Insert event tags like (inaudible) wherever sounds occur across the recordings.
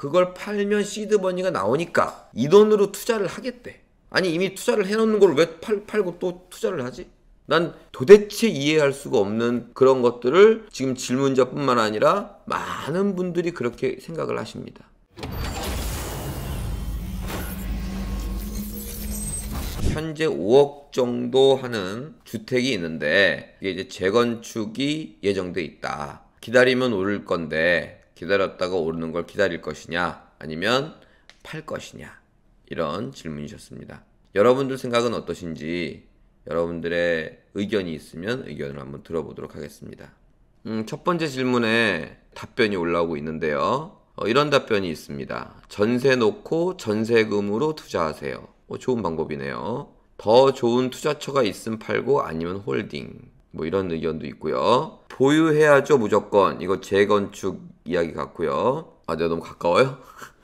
그걸 팔면 시드머니가 나오니까 이 돈으로 투자를 하겠대. 아니 이미 투자를 해놓는 걸 왜 팔고 또 투자를 하지? 난 도대체 이해할 수가 없는 그런 것들을 지금 질문자뿐만 아니라 많은 분들이 그렇게 생각을 하십니다. 현재 5억 정도 하는 주택이 있는데 이게 이제 재건축이 예정돼 있다. 기다리면 오를 건데 기다렸다가 오르는 걸 기다릴 것이냐 아니면 팔 것이냐 이런 질문이셨습니다. 여러분들 생각은 어떠신지 여러분들의 의견이 있으면 의견을 한번 들어보도록 하겠습니다. 음, 첫 번째 질문에 답변이 올라오고 있는데요. 어, 이런 답변이 있습니다. 전세 놓고 전세금으로 투자하세요. 어, 좋은 방법이네요. 더 좋은 투자처가 있음 팔고 아니면 홀딩. 뭐 이런 의견도 있고요. 보유해야죠 무조건 이거 재건축 이야기 같고요. 아 내가 너무 가까워요?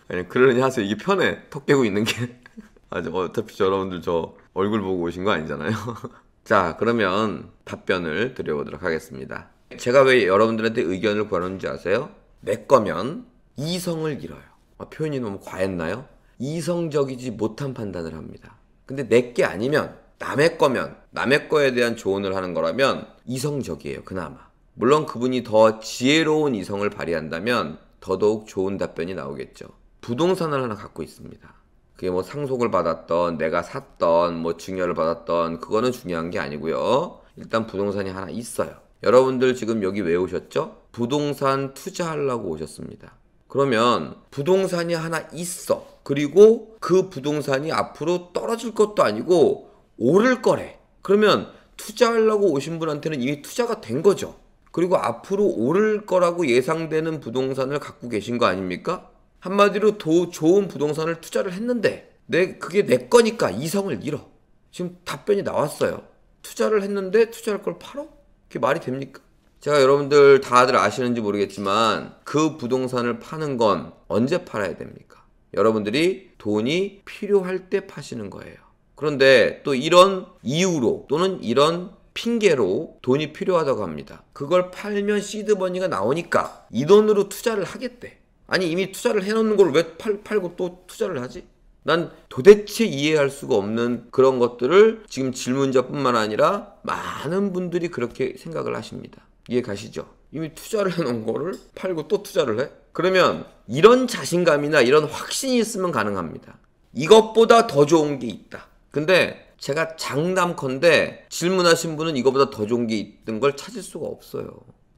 그냥 (laughs) 그러려니 하세요. 이게 편해 턱 깨고 있는 게. (laughs) 아 어차피 여러분들 저 얼굴 보고 오신 거 아니잖아요. (laughs) 자 그러면 답변을 드려보도록 하겠습니다. 제가 왜 여러분들한테 의견을 구하는지 아세요? 내 거면 이성을 잃어요. 아, 표현이 너무 과했나요? 이성적이지 못한 판단을 합니다. 근데 내게 아니면 남의 거면 남의 거에 대한 조언을 하는 거라면 이성적이에요 그나마 물론 그분이 더 지혜로운 이성을 발휘한다면 더더욱 좋은 답변이 나오겠죠 부동산을 하나 갖고 있습니다 그게 뭐 상속을 받았던 내가 샀던 뭐 증여를 받았던 그거는 중요한 게 아니고요 일단 부동산이 하나 있어요 여러분들 지금 여기 왜 오셨죠? 부동산 투자하려고 오셨습니다 그러면 부동산이 하나 있어. 그리고 그 부동산이 앞으로 떨어질 것도 아니고 오를 거래. 그러면 투자하려고 오신 분한테는 이미 투자가 된 거죠. 그리고 앞으로 오를 거라고 예상되는 부동산을 갖고 계신 거 아닙니까? 한마디로 더 좋은 부동산을 투자를 했는데 내 그게 내 거니까 이성을 잃어. 지금 답변이 나왔어요. 투자를 했는데 투자할 걸 팔어? 그게 말이 됩니까? 제가 여러분들 다들 아시는지 모르겠지만 그 부동산을 파는 건 언제 팔아야 됩니까? 여러분들이 돈이 필요할 때 파시는 거예요. 그런데 또 이런 이유로 또는 이런 핑계로 돈이 필요하다고 합니다. 그걸 팔면 시드머니가 나오니까 이 돈으로 투자를 하겠대. 아니 이미 투자를 해놓는 걸 왜 팔고 또 투자를 하지? 난 도대체 이해할 수가 없는 그런 것들을 지금 질문자뿐만 아니라 많은 분들이 그렇게 생각을 하십니다. 이해 가시죠? 이미 투자를 해놓은 거를 팔고 또 투자를 해? 그러면 이런 자신감이나 이런 확신이 있으면 가능합니다. 이것보다 더 좋은 게 있다. 근데 제가 장담컨대 질문하신 분은 이거보다 더 좋은 게있던걸 찾을 수가 없어요.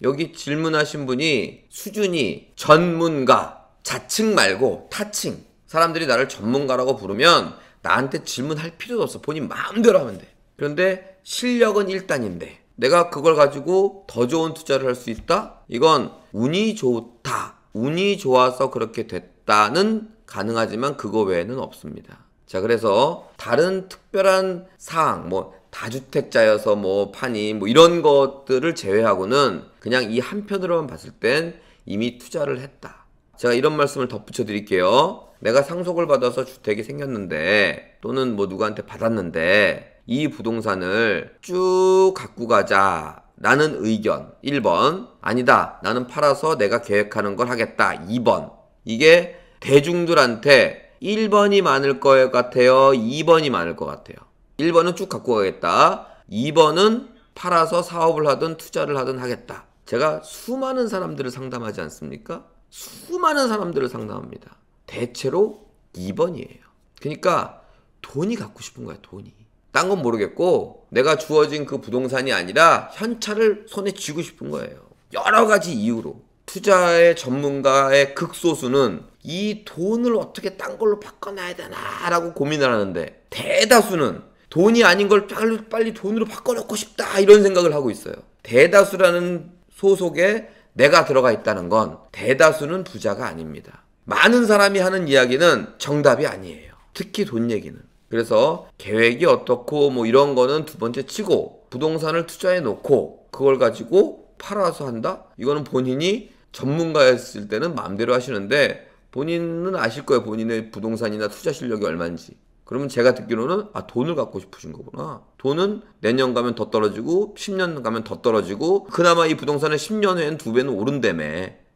여기 질문하신 분이 수준이 전문가, 자칭 말고 타칭. 사람들이 나를 전문가라고 부르면 나한테 질문할 필요도 없어. 본인 마음대로 하면 돼. 그런데 실력은 1단인데 내가 그걸 가지고 더 좋은 투자를 할 수 있다? 이건 운이 좋다. 운이 좋아서 그렇게 됐다는 가능하지만 그거 외에는 없습니다. 자, 그래서 다른 특별한 사항, 뭐 다주택자여서 뭐 판이 뭐 이런 것들을 제외하고는 그냥 이 한편으로만 봤을 땐 이미 투자를 했다. 제가 이런 말씀을 덧붙여 드릴게요. 내가 상속을 받아서 주택이 생겼는데 또는 뭐 누구한테 받았는데 이 부동산을 쭉 갖고 가자. 라는 의견 1번 아니다 나는 팔아서 내가 계획하는 걸 하겠다 2번 이게 대중들한테 1번이 많을 것 같아요? 2번이 많을 것 같아요? 1번은 쭉 갖고 가겠다. 2번은 팔아서 사업을 하든 투자를 하든 하겠다. 제가 수많은 사람들을 상담하지 않습니까? 수많은 사람들을 상담합니다. 대체로 2번이에요. 그러니까 돈이 갖고 싶은 거야, 돈이. 딴 건 모르겠고 내가 주어진 그 부동산이 아니라 현찰을 손에 쥐고 싶은 거예요. 여러 가지 이유로. 투자의 전문가의 극소수는 이 돈을 어떻게 딴 걸로 바꿔놔야 되나라고 고민을 하는데 대다수는 돈이 아닌 걸 빨리, 빨리 돈으로 바꿔놓고 싶다 이런 생각을 하고 있어요. 대다수라는 소속에 내가 들어가 있다는 건 대다수는 부자가 아닙니다. 많은 사람이 하는 이야기는 정답이 아니에요. 특히 돈 얘기는. 그래서 계획이 어떻고 뭐 이런 거는 두 번째 치고 부동산을 투자해 놓고 그걸 가지고 팔아서 한다? 이거는 본인이 전문가였을 때는 마음대로 하시는데 본인은 아실 거예요. 본인의 부동산이나 투자 실력이 얼마인지. 그러면 제가 듣기로는 아 돈을 갖고 싶으신 거구나. 돈은 내년 가면 더 떨어지고 10년 가면 더 떨어지고 그나마 이 부동산은 10년 후에는두 배는 오른다며.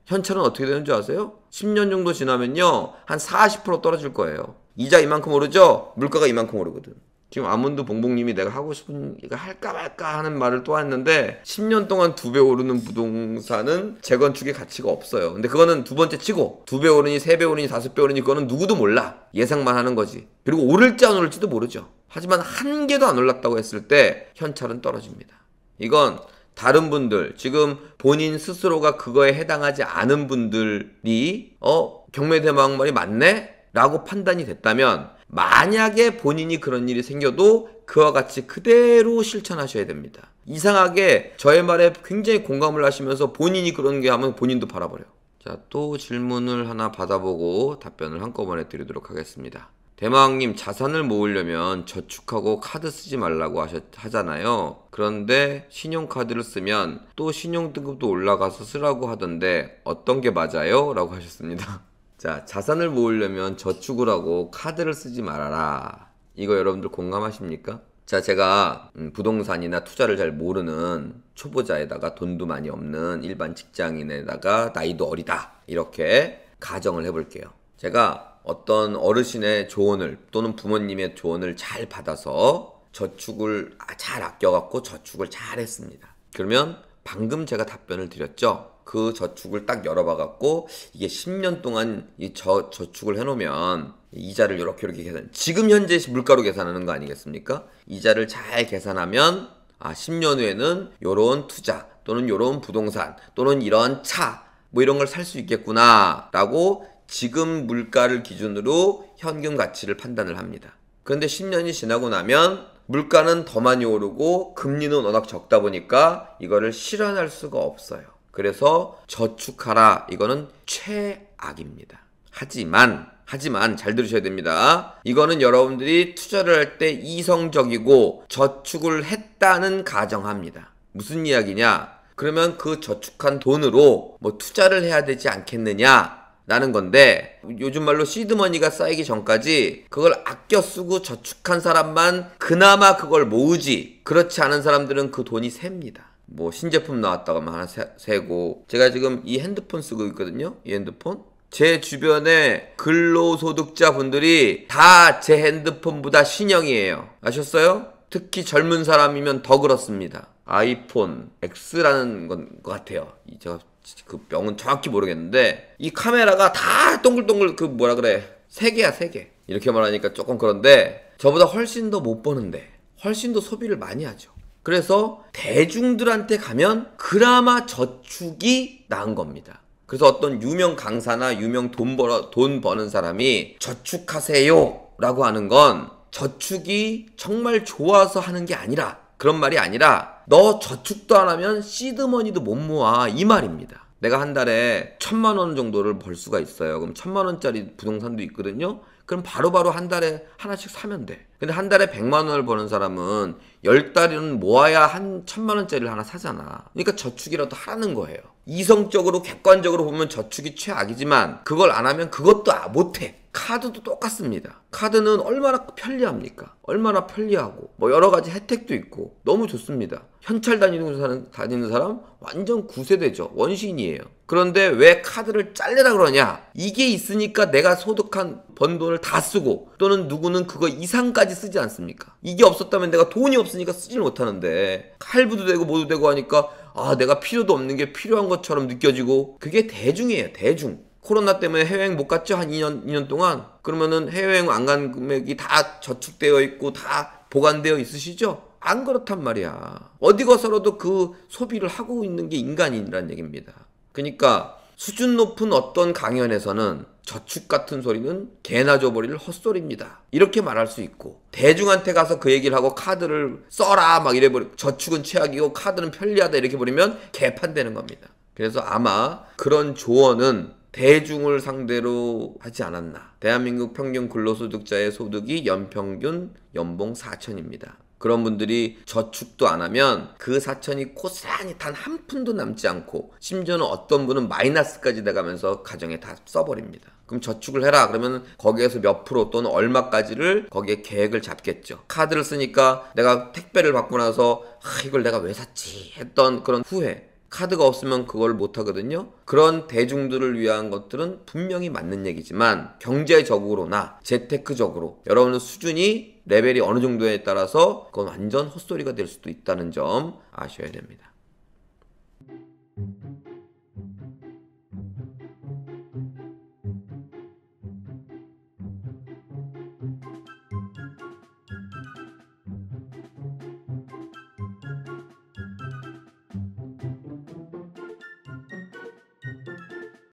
현찰은 어떻게 되는 줄 아세요? 10년 정도 지나면요. 한 40% 떨어질 거예요. 이자 이만큼 오르죠? 물가가 이만큼 오르거든. 지금 아몬드 봉봉님이 내가 하고 싶은 이거 할까 말까 하는 말을 또 했는데 10년 동안 두 배 오르는 부동산은 재건축의 가치가 없어요. 근데 그거는 두 번째 치고 두 배 오르니 세 배 오르니 다섯 배 오르니 그거는 누구도 몰라. 예상만 하는 거지. 그리고 오를지 안 오를지도 모르죠. 하지만 한 개도 안 올랐다고 했을 때 현찰은 떨어집니다. 이건 다른 분들 지금 본인 스스로가 그거에 해당하지 않은 분들이 어 경매대망말이 맞네? 라고 판단이 됐다면 만약에 본인이 그런 일이 생겨도 그와 같이 그대로 실천하셔야 됩니다. 이상하게 저의 말에 굉장히 공감을 하시면서 본인이 그런 게 하면 본인도 바라버려요. 자, 또 질문을 하나 받아보고 답변을 한꺼번에 드리도록 하겠습니다. 대마왕님 자산을 모으려면 저축하고 카드 쓰지 말라고 하셨, 하잖아요. 그런데 신용카드를 쓰면 또 신용등급도 올라가서 쓰라고 하던데 어떤 게 맞아요? 라고 하셨습니다. (laughs) 자, 자산을 모으려면 저축을 하고 카드를 쓰지 말아라. 이거 여러분들 공감하십니까? 자, 제가 음, 부동산이나 투자를 잘 모르는 초보자에다가 돈도 많이 없는 일반 직장인에다가 나이도 어리다. 이렇게 가정을 해볼게요. 제가 어떤 어르신의 조언을 또는 부모님의 조언을 잘 받아서 저축을 아, 잘 아껴갖고 저축을 잘 했습니다. 그러면 방금 제가 답변을 드렸죠? 그 저축을 딱 열어봐 갖고 이게 10년 동안 이 저 저축을 해놓으면 이자를 이렇게 이렇게 계산. 지금 현재 물가로 계산하는 거 아니겠습니까? 이자를 잘 계산하면 아 10년 후에는 요런 투자 또는 요런 부동산 또는 이런 차 뭐 이런 걸 살 수 있겠구나라고 지금 물가를 기준으로 현금 가치를 판단을 합니다. 그런데 10년이 지나고 나면 물가는 더 많이 오르고 금리는 워낙 적다 보니까 이거를 실현할 수가 없어요. 그래서 저축하라. 이거는 최악입니다. 하지만, 하지만 잘 들으셔야 됩니다. 이거는 여러분들이 투자를 할 때 이성적이고 저축을 했다는 가정합니다. 무슨 이야기냐? 그러면 그 저축한 돈으로 뭐 투자를 해야 되지 않겠느냐? 라는 건데 요즘 말로 시드머니가 쌓이기 전까지 그걸 아껴 쓰고 저축한 사람만 그나마 그걸 모으지 그렇지 않은 사람들은 그 돈이 셉니다. 뭐 신제품 나왔다고 하면 하나 세, 고 제가 지금 이 핸드폰 쓰고 있거든요 이 핸드폰 제 주변에 근로소득자 분들이 다 제 핸드폰보다 신형이에요 아셨어요? 특히 젊은 사람이면 더 그렇습니다 아이폰 X라는 건것 같아요 제그 명은 정확히 모르겠는데 이 카메라가 다 동글동글 그 뭐라 그래 세 개야 세 개 이렇게 말하니까 조금 그런데 저보다 훨씬 더 못 버는데 훨씬 더 소비를 많이 하죠 그래서 대중들한테 가면 그나마 저축이 나은 겁니다. 그래서 어떤 유명 강사나 유명 돈, 벌어, 돈 버는 사람이 저축하세요 라고 하는 건 저축이 정말 좋아서 하는 게 아니라 그런 말이 아니라 너 저축도 안 하면 시드머니도 못 모아 이 말입니다. 내가 한 달에 천만 원 정도를 벌 수가 있어요. 그럼 천만 원짜리 부동산도 있거든요. 그럼 바로바로 바로 한 달에 하나씩 사면 돼. 근데 한 달에 100만 원을 버는 사람은 1 0달이면 모아야 한 1000만 원짜리를 하나 사잖아. 그러니까 저축이라도 하라는 거예요. 이성적으로 객관적으로 보면 저축이 최악이지만 그걸 안 하면 그것도 아, 못 해. 카드도 똑같습니다. 카드는 얼마나 편리합니까? 얼마나 편리하고 뭐 여러 가지 혜택도 있고 너무 좋습니다. 현찰 다니는 사람, 다니는 사람 완전 구세대죠. 원신이에요 그런데 왜 카드를 잘려라 그러냐? 이게 있으니까 내가 소득한 번 돈을 다 쓰고 또는 누구는 그거 이상까지 쓰지 않습니까? 이게 없었다면 내가 돈이 없으니까 쓰질 못하는데 칼부도 되고 뭐도 되고 하니까 아 내가 필요도 없는 게 필요한 것처럼 느껴지고 그게 대중이에요. 대중. 코로나 때문에 해외여행 못 갔죠? 한 2년, 2년 동안? 그러면은 해외여행 안 간 금액이 다 저축되어 있고 다 보관되어 있으시죠? 안 그렇단 말이야. 어디 가서라도 그 소비를 하고 있는 게 인간이란 얘기입니다. 그러니까 수준 높은 어떤 강연에서는 저축 같은 소리는 개나 줘버릴 헛소리입니다. 이렇게 말할 수 있고 대중한테 가서 그 얘기를 하고 카드를 써라 막 이래버리 고 저축은 최악이고 카드는 편리하다 이렇게 버리면 개판되는 겁니다. 그래서 아마 그런 조언은 대중을 상대로 하지 않았나. 대한민국 평균 근로소득자의 소득이 연평균 연봉 4천입니다. 그런 분들이 저축도 안 하면 그 4천이 고스란히 단 한 푼도 남지 않고 심지어는 어떤 분은 마이너스까지 나가면서 가정에 다 써버립니다. 그럼 저축을 해라 그러면 거기에서 몇 프로 또는 얼마까지를 거기에 계획을 잡겠죠. 카드를 쓰니까 내가 택배를 받고 나서 아 이걸 내가 왜 샀지 했던 그런 후회 카드가 없으면 그걸 못하거든요. 그런 대중들을 위한 것들은 분명히 맞는 얘기지만 경제적으로나 재테크적으로 여러분의 수준이 레벨이 어느 정도에 따라서 그건 완전 헛소리가 될 수도 있다는 점 아셔야 됩니다.